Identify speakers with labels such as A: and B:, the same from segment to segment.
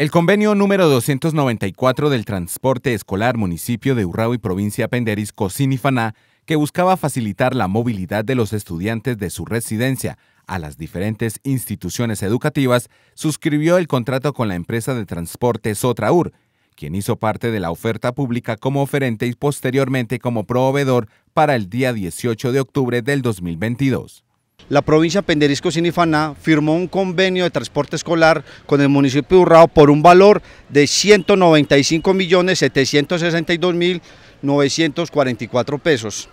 A: El convenio número 294 del transporte escolar municipio de Urrao y provincia Penderis, sinifana que buscaba facilitar la movilidad de los estudiantes de su residencia a las diferentes instituciones educativas, suscribió el contrato con la empresa de transporte Sotraur, quien hizo parte de la oferta pública como oferente y
B: posteriormente como proveedor para el día 18 de octubre del 2022. La provincia Penderisco Sinifaná firmó un convenio de transporte escolar con el municipio de Urrao por un valor de 195.762.944 pesos.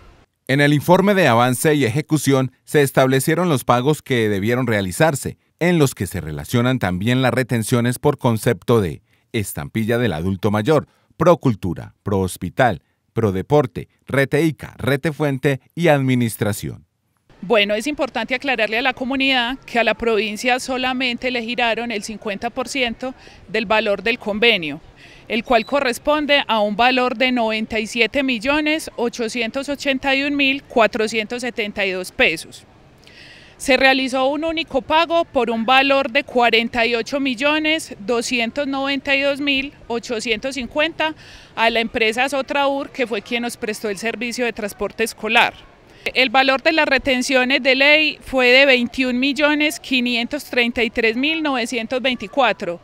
B: En el informe de avance y ejecución se establecieron
A: los pagos que debieron realizarse, en los que se relacionan también las retenciones por concepto de estampilla del adulto mayor, procultura, prohospital, prodeporte, rete ICA, rete fuente y administración.
C: Bueno, es importante aclararle a la comunidad que a la provincia solamente le giraron el 50% del valor del convenio, el cual corresponde a un valor de 97.881.472 pesos. Se realizó un único pago por un valor de 48.292.850 a la empresa Sotraur, que fue quien nos prestó el servicio de transporte escolar. El valor de las retenciones de ley fue de 21.533.924,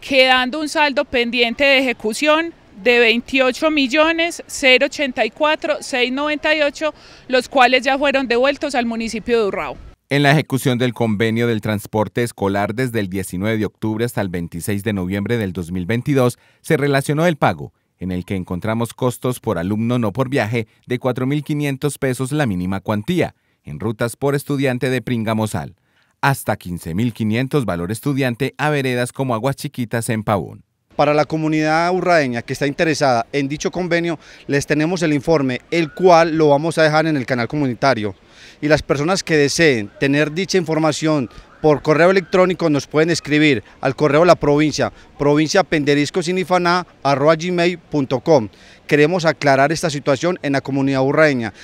C: quedando un saldo pendiente de ejecución de $28.084.698, los cuales ya fueron devueltos al municipio de Urrao.
A: En la ejecución del convenio del transporte escolar desde el 19 de octubre hasta el 26 de noviembre del 2022 se relacionó el pago en el que encontramos costos por alumno no por viaje de 4.500 pesos la mínima cuantía, en rutas por estudiante de Pringamosal, hasta 15.500 valor estudiante a veredas como Aguas Chiquitas en Pavón.
B: Para la comunidad urraeña que está interesada en dicho convenio, les tenemos el informe, el cual lo vamos a dejar en el canal comunitario. Y las personas que deseen tener dicha información por correo electrónico nos pueden escribir al correo de la provincia, provincia com. Queremos aclarar esta situación en la comunidad urreña.